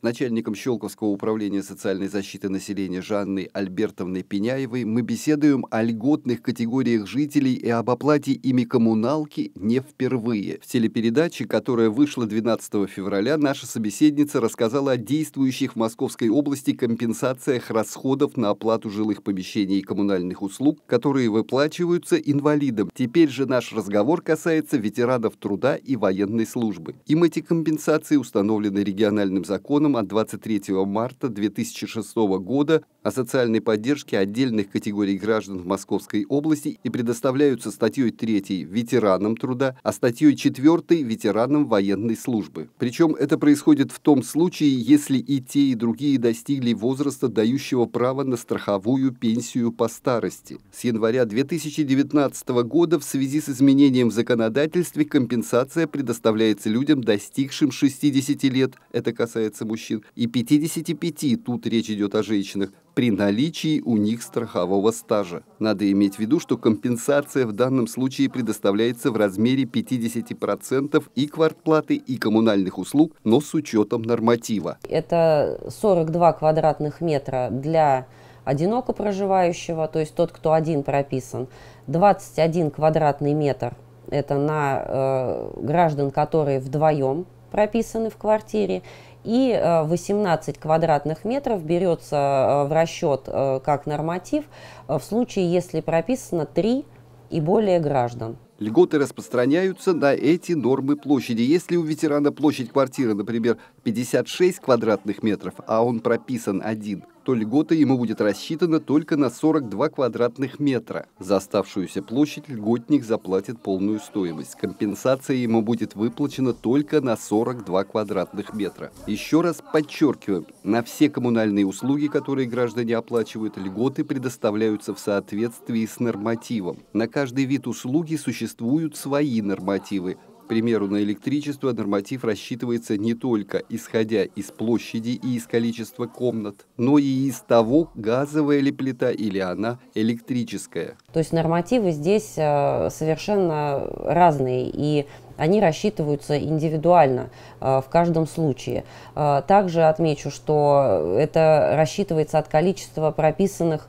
С начальником Щелковского управления социальной защиты населения Жанной Альбертовной Пеняевой мы беседуем о льготных категориях жителей и об оплате ими коммуналки не впервые. В телепередаче, которая вышла 12 февраля, наша собеседница рассказала о действующих в Московской области компенсациях расходов на оплату жилых помещений и коммунальных услуг, которые выплачиваются инвалидам. Теперь же наш разговор касается ветеранов труда и военной службы. Им эти компенсации установлены региональным законом законом от 23 марта 2006 года о социальной поддержке отдельных категорий граждан в Московской области и предоставляются статьей 3 ветеранам труда, а статьей 4 ветеранам военной службы. Причем это происходит в том случае, если и те, и другие достигли возраста, дающего право на страховую пенсию по старости. С января 2019 года в связи с изменением в законодательстве компенсация предоставляется людям, достигшим 60 лет, это касается мужчин, и 55, тут речь идет о женщинах, при наличии у них страхового стажа. Надо иметь в виду, что компенсация в данном случае предоставляется в размере 50% и квартплаты, и коммунальных услуг, но с учетом норматива. Это 42 квадратных метра для одиноко проживающего, то есть тот, кто один прописан, 21 квадратный метр – это на э, граждан, которые вдвоем прописаны в квартире, и 18 э, квадратных метров берется э, в расчет э, как норматив в случае, если прописано 3 и более граждан. Льготы распространяются на эти нормы площади. Если у ветерана площадь квартиры, например, 56 квадратных метров, а он прописан один – то льгота ему будет рассчитана только на 42 квадратных метра. За оставшуюся площадь льготник заплатит полную стоимость. Компенсация ему будет выплачена только на 42 квадратных метра. Еще раз подчеркиваем, на все коммунальные услуги, которые граждане оплачивают, льготы предоставляются в соответствии с нормативом. На каждый вид услуги существуют свои нормативы, примеру, на электричество норматив рассчитывается не только исходя из площади и из количества комнат, но и из того, газовая ли плита или она электрическая. То есть нормативы здесь э, совершенно разные, и они рассчитываются индивидуально э, в каждом случае. Э, также отмечу, что это рассчитывается от количества прописанных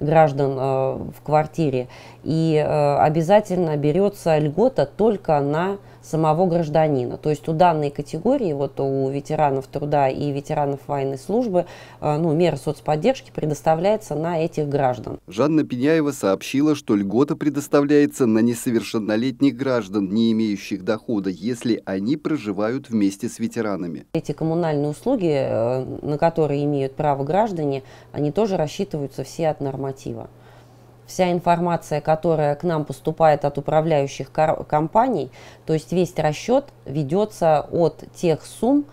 граждан э, в квартире. И э, обязательно берется льгота только на самого гражданина. То есть у данной категории, вот у ветеранов труда и ветеранов военной службы, э, ну, мера соцподдержки предоставляется на этих граждан. Жанна Пеняева сообщила, что льгота предоставляется на несовершеннолетних граждан, не имеющих дохода, если они проживают вместе с ветеранами. Эти коммунальные услуги, на которые имеют право граждане, они тоже рассчитываются все от нормы норматива. Вся информация, которая к нам поступает от управляющих компаний, то есть весь расчет ведется от тех сумм,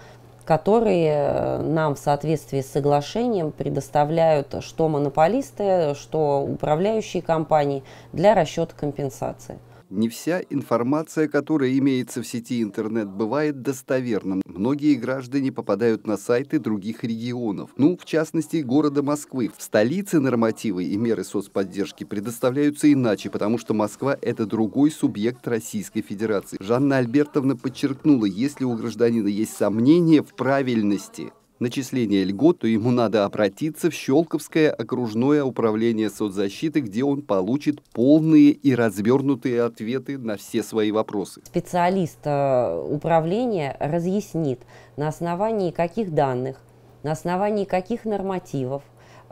которые э, нам в соответствии с соглашением предоставляют что монополисты, что управляющие компании для расчета компенсации. Не вся информация, которая имеется в сети интернет, бывает достоверным. Многие граждане попадают на сайты других регионов, ну, в частности, города Москвы. В столице нормативы и меры соцподдержки предоставляются иначе, потому что Москва – это другой субъект Российской Федерации. Жанна Альбертовна подчеркнула, если у гражданина есть сомнения в правильности начисления льгот, то ему надо обратиться в Щелковское окружное управление соцзащиты, где он получит полные и развернутые ответы на все свои вопросы. Специалист э, управления разъяснит, на основании каких данных, на основании каких нормативов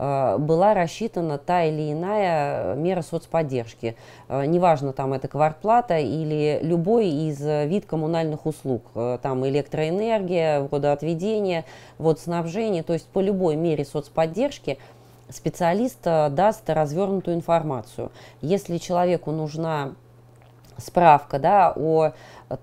Э, была рассчитана та или иная мера соцподдержки. Э, неважно, там это квартплата или любой из э, вид коммунальных услуг, там электроэнергия, водоотведение, водоснабжение, то есть по любой мере соцподдержки специалист даст развернутую информацию. Если человеку нужна справка да, о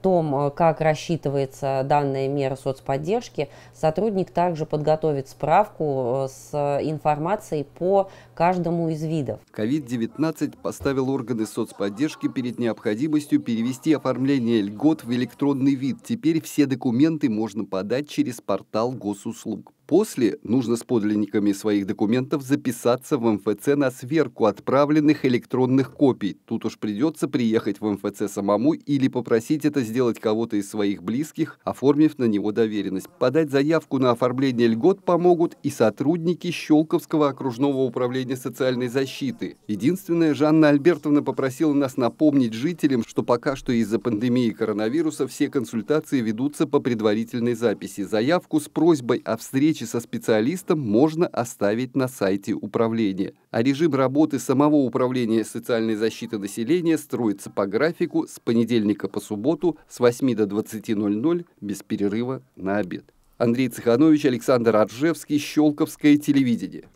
том, э, как рассчитывается данная мера соцподдержки, сотрудник также подготовит справку э, с информацией по каждому из видов. COVID-19 поставил органы соцподдержки перед необходимостью перевести оформление льгот в электронный вид. Теперь все документы можно подать через портал госуслуг. После нужно с подлинниками своих документов записаться в МФЦ на сверку отправленных электронных копий. Тут уж придется приехать в МФЦ самому или попросить это сделать кого-то из своих близких, оформив на него доверенность. Подать заявку на оформление льгот помогут и сотрудники Щелковского окружного управления социальной защиты. Единственное, Жанна Альбертовна попросила нас напомнить жителям, что пока что из-за пандемии коронавируса все консультации ведутся по предварительной записи. Заявку с просьбой о встрече встречи со специалистом можно оставить на сайте управления. А режим работы самого управления социальной защиты населения строится по графику с понедельника по субботу с 8 до 20.00 без перерыва на обед. Андрей Цеханович, Александр Аржевский, Щелковское телевидение.